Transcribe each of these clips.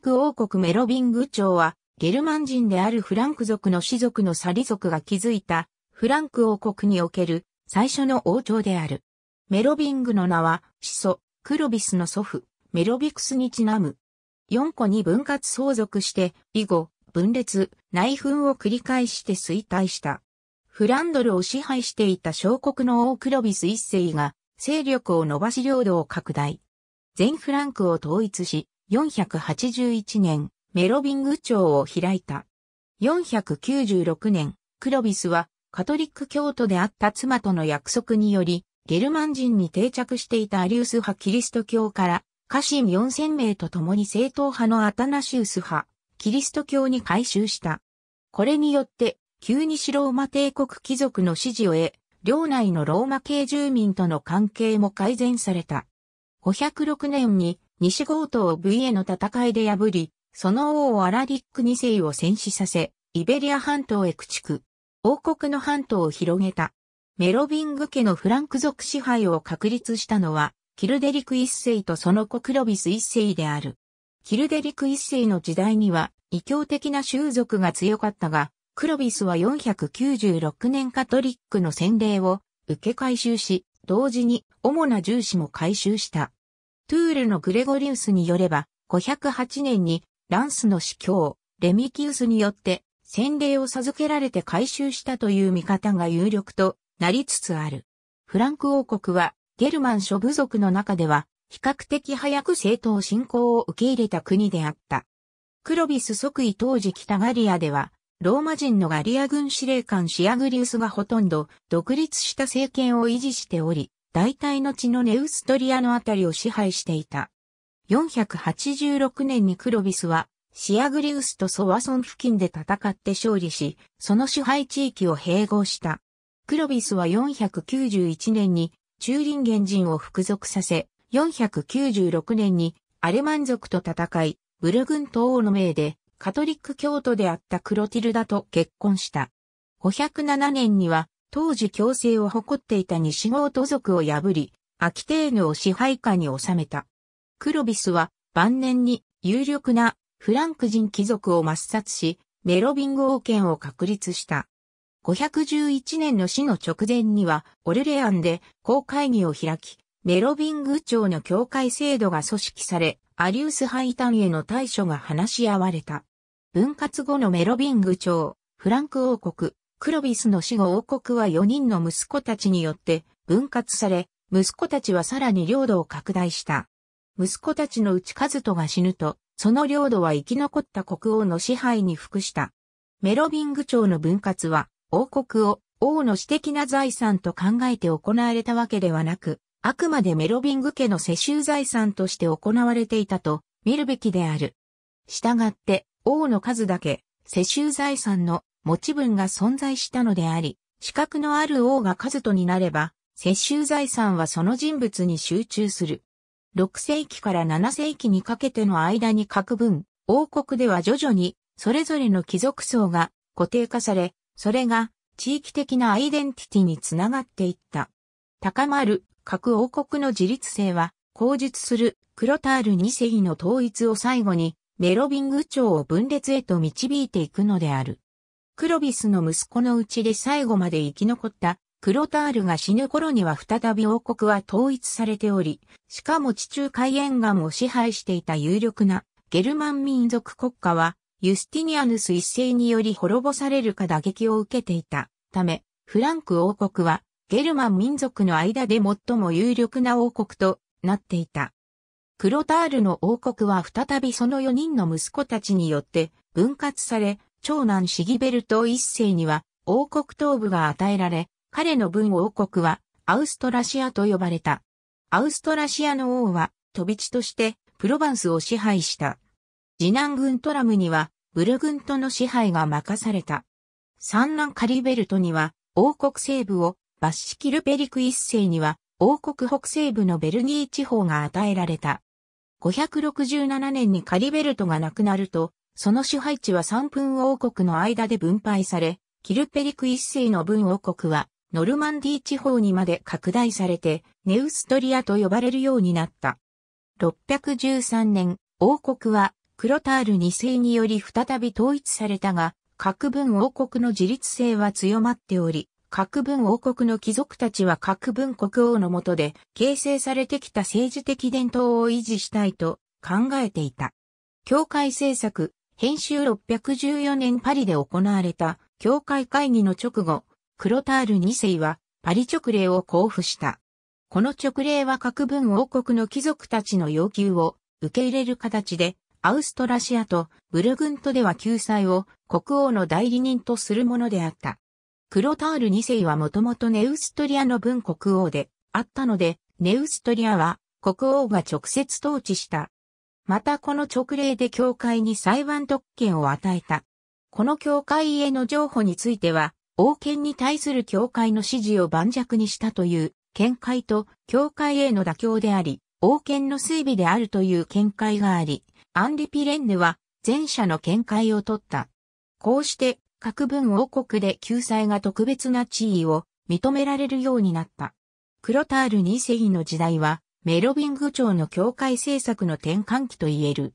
ンク王国メロビング朝は、ゲルマン人であるフランク族の氏族のサリ族が築いた、フランク王国における最初の王朝である。メロビングの名は、始祖、クロビスの祖父、メロビクスにちなむ。四個に分割相続して、以後、分裂、内紛を繰り返して衰退した。フランドルを支配していた小国の王クロビス一世が、勢力を伸ばし領土を拡大。全フランクを統一し、481年、メロビング朝を開いた。496年、クロビスは、カトリック教徒であった妻との約束により、ゲルマン人に定着していたアリウス派キリスト教から、家臣4000名と共に正統派のアタナシウス派、キリスト教に改修した。これによって、急にシローマ帝国貴族の支持を得、領内のローマ系住民との関係も改善された。506年に西郷と v への戦いで破り、その王アラディック2世を戦死させ、イベリア半島へ駆逐。王国の半島を広げた。メロビング家のフランク族支配を確立したのは、キルデリク一世とその子クロビス一世である。キルデリク一世の時代には、異教的な種族が強かったが、クロビスは496年カトリックの洗礼を受け回収し、同時に主な重視も回収した。トゥールのグレゴリウスによれば、508年にランスの司教、レミキウスによって洗礼を授けられて回収したという見方が有力となりつつある。フランク王国はゲルマン諸部族の中では比較的早く正党信仰を受け入れた国であった。クロビス即位当時北ガリアでは、ローマ人のガリア軍司令官シアグリウスがほとんど独立した政権を維持しており、大体の地のネウストリアのあたりを支配していた。486年にクロビスは、シアグリウスとソワソン付近で戦って勝利し、その支配地域を併合した。クロビスは491年にチューンゲ原人を服属させ、496年にアレマン族と戦い、ブルグン島王の命でカトリック教徒であったクロティルダと結婚した。507年には当時強制を誇っていた西郷都族を破り、秋帝ヌを支配下に収めた。クロビスは晩年に有力なフランク人貴族を抹殺し、メロビング王権を確立した。511年の死の直前には、オルレアンで公会議を開き、メロビング朝の教会制度が組織され、アリウスハイタンへの対処が話し合われた。分割後のメロビング朝、フランク王国、クロビスの死後王国は4人の息子たちによって分割され、息子たちはさらに領土を拡大した。息子たちのうちカズトが死ぬと、その領土は生き残った国王の支配に服した。メロビング朝の分割は、王国を王の私的な財産と考えて行われたわけではなく、あくまでメロビング家の世襲財産として行われていたと見るべきである。したがって、王の数だけ世襲財産の持ち分が存在したのであり、資格のある王が数とになれば、接襲財産はその人物に集中する。6世紀から7世紀にかけての間に各分、王国では徐々に、それぞれの貴族層が固定化され、それが地域的なアイデンティティにつながっていった。高まる各王国の自立性は、口述するクロタール2世の統一を最後に、メロビング朝を分裂へと導いていくのである。クロビスの息子のうちで最後まで生き残ったクロタールが死ぬ頃には再び王国は統一されており、しかも地中海沿岸を支配していた有力なゲルマン民族国家は、ユスティニアヌス一世により滅ぼされるか打撃を受けていたため、フランク王国はゲルマン民族の間で最も有力な王国となっていた。クロタールの王国は再びその4人の息子たちによって分割され、長男シギベルト一世には王国東部が与えられ、彼の分王国はアウストラシアと呼ばれた。アウストラシアの王は飛び地としてプロバンスを支配した。次男軍トラムにはブル軍との支配が任された。三男カリベルトには王国西部を、バッシキルペリク一世には王国北西部のベルギー地方が与えられた。567年にカリベルトが亡くなると、その支配地は三分王国の間で分配され、キルペリク一世の分王国は、ノルマンディ地方にまで拡大されて、ネウストリアと呼ばれるようになった。613年、王国は、クロタール二世により再び統一されたが、各分王国の自立性は強まっており、各分王国の貴族たちは各分国王の下で形成されてきた政治的伝統を維持したいと考えていた。教会政策、編集614年パリで行われた教会会議の直後、クロタール2世はパリ直令を交付した。この直令は各分王国の貴族たちの要求を受け入れる形で、アウストラシアとブルグントでは救済を国王の代理人とするものであった。クロタール2世はもともとネウストリアの文国王であったので、ネウストリアは国王が直接統治したまたこの勅令で教会に裁判特権を与えた。この教会への譲歩については、王権に対する教会の支持を盤石にしたという見解と、教会への妥協であり、王権の推備であるという見解があり、アンリ・ピレンヌは前者の見解を取った。こうして、各文王国で救済が特別な地位を認められるようになった。クロタール2世の時代は、メロビング朝の境界政策の転換期と言える。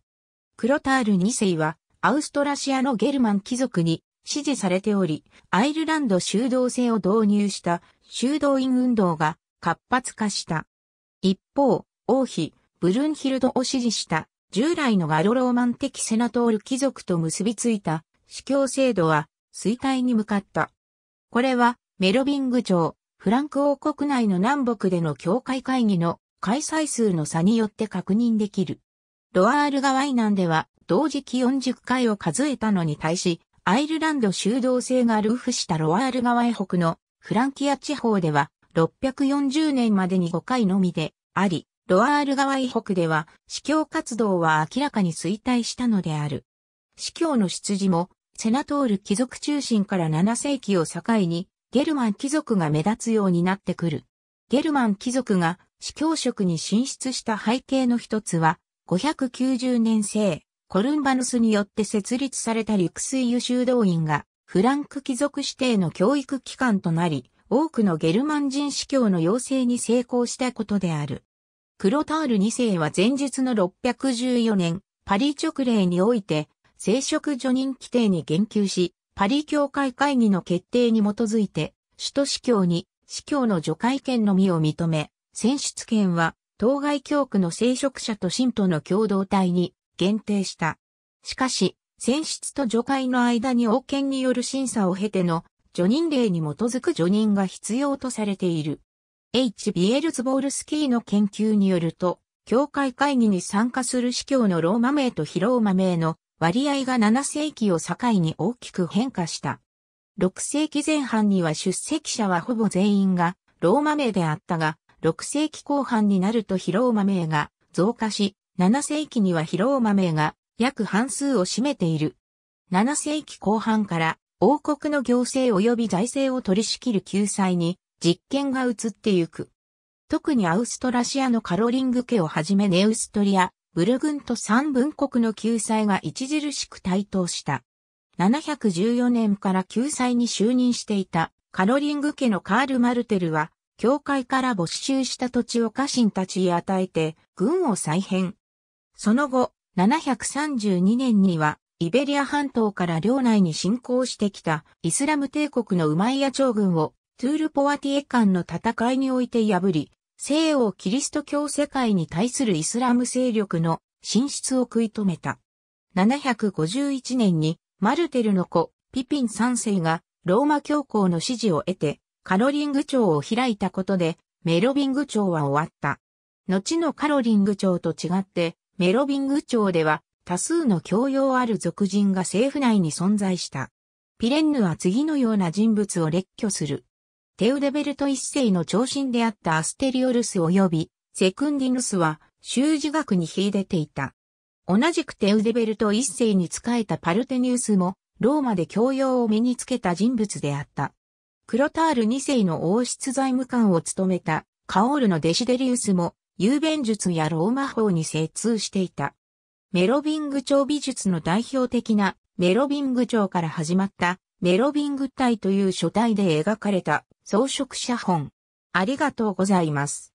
クロタール2世は、アウストラシアのゲルマン貴族に支持されており、アイルランド修道制を導入した修道院運動が活発化した。一方、王妃、ブルンヒルドを支持した従来のガロローマン的セナトール貴族と結びついた司教制度は衰退に向かった。これはメロビング朝、フランク王国内の南北での教会会議の開催数の差によって確認できる。ロアール川以南では同時期40回を数えたのに対し、アイルランド修道制がルーフしたロワール川へ北のフランキア地方では640年までに5回のみであり、ロワール川以北では司教活動は明らかに衰退したのである。司教の出自もセナトール貴族中心から7世紀を境にゲルマン貴族が目立つようになってくる。ゲルマン貴族が司教職に進出した背景の一つは、590年生、コルンバヌスによって設立された陸水輸修道院が、フランク貴族指定の教育機関となり、多くのゲルマン人司教の要請に成功したことである。クロタール2世は前日の614年、パリ直令において、聖職除任規定に言及し、パリ教会会議の決定に基づいて、首都司教に司教の除会権のみを認め、選出権は、当該教区の聖職者と信徒の共同体に限定した。しかし、選出と除会の間に王権による審査を経ての除任令に基づく除任が必要とされている。H. ビエルズボールスキーの研究によると、教会会議に参加する司教のローマ名とヒローマ名の割合が7世紀を境に大きく変化した。6世紀前半には出席者はほぼ全員がローマ名であったが、6世紀後半になるとヒローマ名が増加し、7世紀にはヒローマ名が約半数を占めている。7世紀後半から王国の行政及び財政を取り仕切る救済に実権が移ってゆく。特にアウストラシアのカロリング家をはじめネウストリア、ブルグンと三分国の救済が著しく台頭した。714年から救済に就任していたカロリング家のカール・マルテルは、教会から没収した土地を家臣たちへ与えて、軍を再編。その後、732年には、イベリア半島から領内に侵攻してきたイスラム帝国のウマイヤ朝軍をトゥールポワティエ間の戦いにおいて破り、西欧キリスト教世界に対するイスラム勢力の進出を食い止めた。751年にマルテルの子、ピピン3世がローマ教皇の支持を得てカロリング朝を開いたことでメロビング朝は終わった。後のカロリング朝と違ってメロビング朝では多数の教養ある俗人が政府内に存在した。ピレンヌは次のような人物を列挙する。テウデベルト一世の長身であったアステリオルス及びセクンディヌスは、修士学に秀でていた。同じくテウデベルト一世に仕えたパルテニウスも、ローマで教養を身につけた人物であった。クロタール二世の王室財務官を務めた、カオールのデシデリウスも、雄弁術やローマ法に精通していた。メロビング朝美術の代表的なメロビング朝から始まったメロビング体という書体で描かれた装飾写本。ありがとうございます。